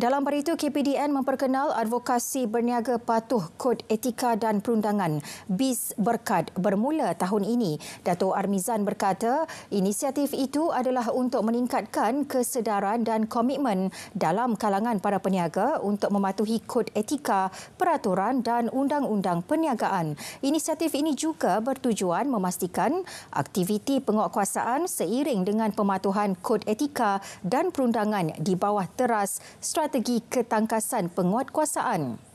Dalam hari itu, KPDN memperkenal advokasi berniaga patuh kod etika dan perundangan BIS Berkat bermula tahun ini. Dato' Armizan berkata, inisiatif itu adalah untuk meningkatkan kesedaran dan komitmen dalam kalangan para peniaga untuk mematuhi kod etika, peraturan dan undang-undang perniagaan. Inisiatif ini juga bertujuan memastikan aktiviti penguatkuasaan seiring dengan pematuhan kod etika dan perundangan di bawah teras strategi strategi ketangkasan penguatkuasaan.